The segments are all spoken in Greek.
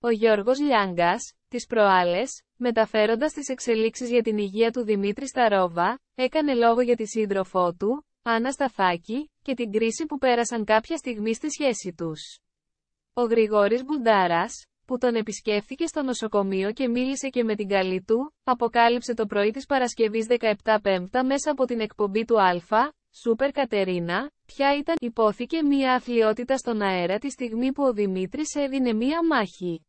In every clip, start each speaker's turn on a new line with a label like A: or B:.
A: Ο Γιώργος Λιάγκας, τις προάλλες, μεταφέροντας τις εξελίξεις για την υγεία του Δημήτρη Σταρόβα, έκανε λόγο για τη σύντροφό του, Άννα Σταφάκη, και την κρίση που πέρασαν κάποια στιγμή στη σχέση τους. Ο Γρηγόρης Μπουντάρας, που τον επισκέφθηκε στο νοσοκομείο και μίλησε και με την καλή του, αποκάλυψε το πρωί της Παρασκευής 17 Πέμπτα μέσα από την εκπομπή του Α, Σούπερ Κατερίνα, ποια ήταν υπόθηκε μία αθλειότητα στον αέρα τη στιγμή που ο Δημήτρης έδινε μία μάχη.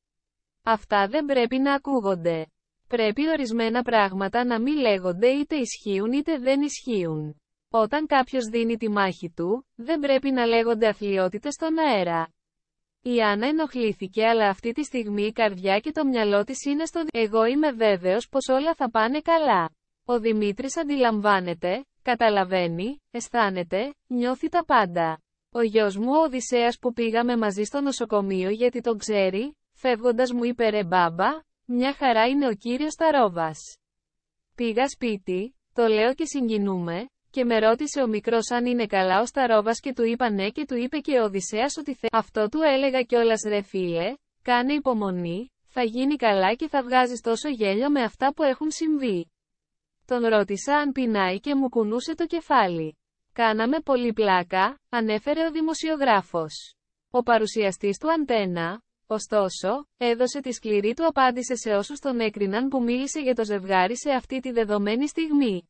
A: Αυτά δεν πρέπει να ακούγονται. Πρέπει ορισμένα πράγματα να μην λέγονται είτε ισχύουν είτε δεν ισχύουν. Όταν κάποιος δίνει τη μάχη του, δεν πρέπει να λέγονται αθλειότητες στον αέρα. Η Άννα ενοχλήθηκε αλλά αυτή τη στιγμή η καρδιά και το μυαλό της είναι στο «Εγώ είμαι βέβαιος πως όλα θα πάνε καλά». Ο Δημήτρης αντιλαμβάνεται, καταλαβαίνει, αισθάνεται, νιώθει τα πάντα. Ο γιος μου ο Οδυσσέας που πήγαμε μαζί στο νοσοκομείο γιατί τον ξέρει, Φεύγοντας μου είπε ρε μπάμπα, μια χαρά είναι ο κύριος Ταρόβας. Πήγα σπίτι, το λέω και συγκινούμε, και με ρώτησε ο μικρός αν είναι καλά ο Σταρόβας και του είπα ναι και του είπε και ο Οδυσσέας ότι θέλει. Αυτό του έλεγα κιόλας ρε φίλε, κάνε υπομονή, θα γίνει καλά και θα βγάζεις τόσο γέλιο με αυτά που έχουν συμβεί. Τον ρώτησα αν πεινάει και μου κουνούσε το κεφάλι. Κάναμε πολύ πλάκα, ανέφερε ο δημοσιογράφος. Ο παρουσιαστής του Αντένα, Ωστόσο, έδωσε τη σκληρή του απάντηση σε όσους τον έκριναν που μίλησε για το ζευγάρι σε αυτή τη δεδομένη στιγμή.